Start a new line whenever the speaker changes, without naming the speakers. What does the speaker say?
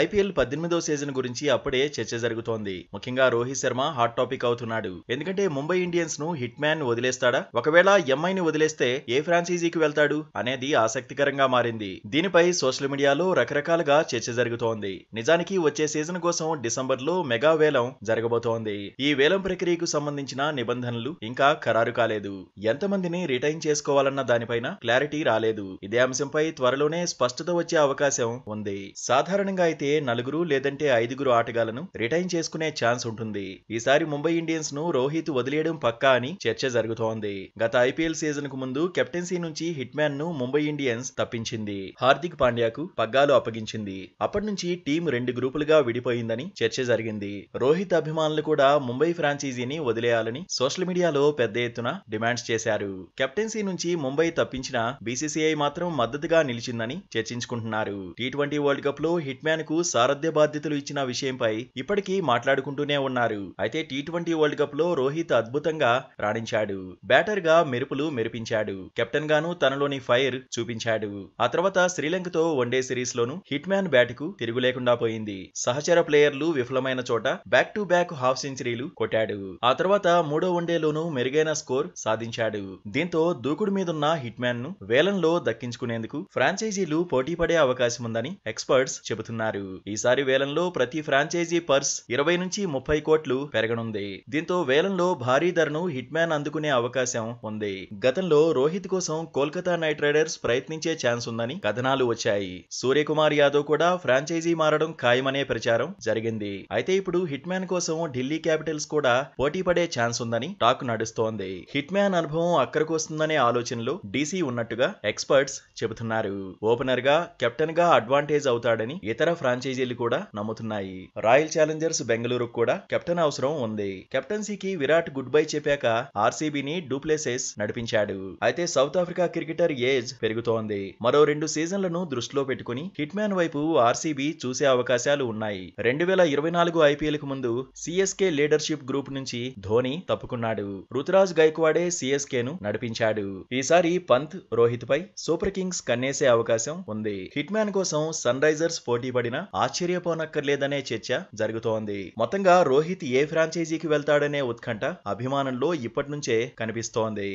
IPL పద్దెనిమిదో season గురించి అప్పుడే చర్చ జరుగుతోంది ముఖ్యంగా రోహిత్ శర్మ హాట్ టాపిక్ అవుతున్నాడు ఎందుకంటే ముంబై ఇండియన్స్ ను హిట్ మ్యాన్ వదిలేస్తాడా ఒకవేళ ఎంఐ ని వదిలేస్తే ఏ ఫ్రాంచైజీకి వెళ్తాడు అనేది ఆసక్తికరంగా మారింది దీనిపై సోషల్ మీడియాలో రకరకాలుగా చర్చ జరుగుతోంది నిజానికి వచ్చే సీజన్ కోసం డిసెంబర్ లో మెగా వేలం జరగబోతోంది ఈ వేలం ప్రక్రియకు సంబంధించిన నిబంధనలు ఇంకా ఖరారు కాలేదు ఎంతమందిని రిటైన్ చేసుకోవాలన్న దానిపైన క్లారిటీ రాలేదు ఇదే అంశంపై త్వరలోనే స్పష్టత వచ్చే అవకాశం ఉంది సాధారణంగా అయితే నలుగురు లేదంటే ఐదుగురు ఆటగాళ్లను రిటైన్ చేసుకునే ఛాన్స్ ఉంటుంది ఈసారి ముంబై ఇండియన్స్ ను రోహిత్ వదిలేయడం పక్కా అని చర్చ జరుగుతోంది గత ఐపీఎల్ సీజన్ కు ముందు కెప్టెన్సీ నుంచి హిట్ మ్యాన్ ను ముంబై ఇండియన్స్ తప్పించింది హార్దిక్ పాండ్యాకు పగ్గాలు అప్పగించింది అప్పటి నుంచి టీం రెండు గ్రూపులుగా విడిపోయిందని చర్చ జరిగింది రోహిత్ అభిమానులు కూడా ముంబై ఫ్రాంచైజీని వదిలేయాలని సోషల్ మీడియాలో పెద్ద ఎత్తున డిమాండ్స్ చేశారు కెప్టెన్సీ నుంచి ముంబై తప్పించిన బీసీసీఐ మాత్రం మద్దతుగా నిలిచిందని చర్చించుకుంటున్నారు టీ ట్వంటీ వరల్డ్ కప్ లో హిట్ మ్యాన్ ఇండియాకు సారథ్య బాధ్యతలు ఇచ్చిన విషయంపై ఇప్పటికీ మాట్లాడుకుంటూనే ఉన్నారు అయితే టీ ట్వంటీ వరల్డ్ కప్ లో రోహిత్ అద్భుతంగా రాణించాడు బ్యాటర్ గా మెరుపులు మెరిపించాడు కెప్టెన్ గాను తనలోని ఫైర్ చూపించాడు ఆ తర్వాత శ్రీలంకతో వన్డే సిరీస్ లోను హిట్ మ్యాన్ బ్యాట్ కు తిరుగులేకుండా పోయింది సహచర ప్లేయర్లు విఫలమైన చోట బ్యాక్ టు బ్యాక్ హాఫ్ సెంచరీలు కొట్టాడు ఆ తర్వాత మూడో వన్డేలోనూ మెరుగైన స్కోర్ సాధించాడు దీంతో దూకుడు మీదున్న హిట్ మ్యాన్ ను వేలంలో దక్కించుకునేందుకు ఫ్రాంచైజీలు పోటీ పడే అవకాశముందని ఎక్స్పర్ట్స్ చెబుతున్నారు చెప్పారు ఈసారి వేలంలో ప్రతి ఫ్రాంచైజీ పర్స్ ఇరవై నుంచి ముప్పై కోట్లు పెరగనుంది దీంతో వేలంలో భారీ ధరను హిట్ మ్యాన్ అందుకునే అవకాశం ఉంది గతంలో రోహిత్ కోసం కోల్కతా నైట్ రైడర్స్ ప్రయత్నించే ఛాన్స్ ఉందని కథనాలు వచ్చాయి సూర్యకుమార్ యాదవ్ కూడా ఫ్రాంచైజీ మారడం ఖాయమనే ప్రచారం జరిగింది అయితే ఇప్పుడు హిట్ మ్యాన్ కోసం ఢిల్లీ క్యాపిటల్స్ కూడా పోటీ పడే ఛాన్స్ ఉందని టాక్ నడుస్తోంది హిట్ మ్యాన్ అనుభవం అక్కడికి వస్తుందనే ఆలోచనలో డీసీ ఉన్నట్టుగా ఎక్స్పర్ట్స్ చెబుతున్నారు ఓపెనర్ గా కెప్టెన్ గా అడ్వాంటేజ్ అవుతాడని ఇతర ఫ్రాంచైజీలు కూడా నమ్ముతున్నాయి రాయల్ ఛాలెంజర్స్ బెంగళూరుకు కూడా కెప్టెన్ అవసరం ఉంది కెప్టెన్సీకి విరాట్ గుడ్ బై చెప్పాక ఆర్సీబీని డూప్లేసెస్ నడిపించాడు అయితే సౌత్ ఆఫ్రికా క్రికెటర్ ఏజ్ పెరుగుతోంది మరో రెండు సీజన్లను దృష్టిలో పెట్టుకుని హిట్ మ్యాన్ వైపు ఆర్సీబీ చూసే అవకాశాలు ఉన్నాయి రెండు వేల ఇరవై నాలుగు ఐపీఎల్ కు ముందు సిఎస్కే లీడర్షిప్ గ్రూప్ నుంచి ధోని తప్పుకున్నాడు రుతురాజ్ గైక్వాడే సిఎస్కే ను నడిపించాడు ఈసారి పంత్ రోహిత్ పై సూపర్ కింగ్స్ కన్నేసే అవకాశం ఉంది హిట్ మ్యాన్ కోసం సన్ రైజర్స్ పోటీ పడిన మాట్లాడినా ఆశ్చర్యపోనక్కర్లేదనే చర్చ జరుగుతోంది మొత్తంగా రోహిత్ ఏ ఫ్రాంచైజీకి వెళ్తాడనే ఉత్కంఠ అభిమానంలో ఇప్పటి నుంచే కనిపిస్తోంది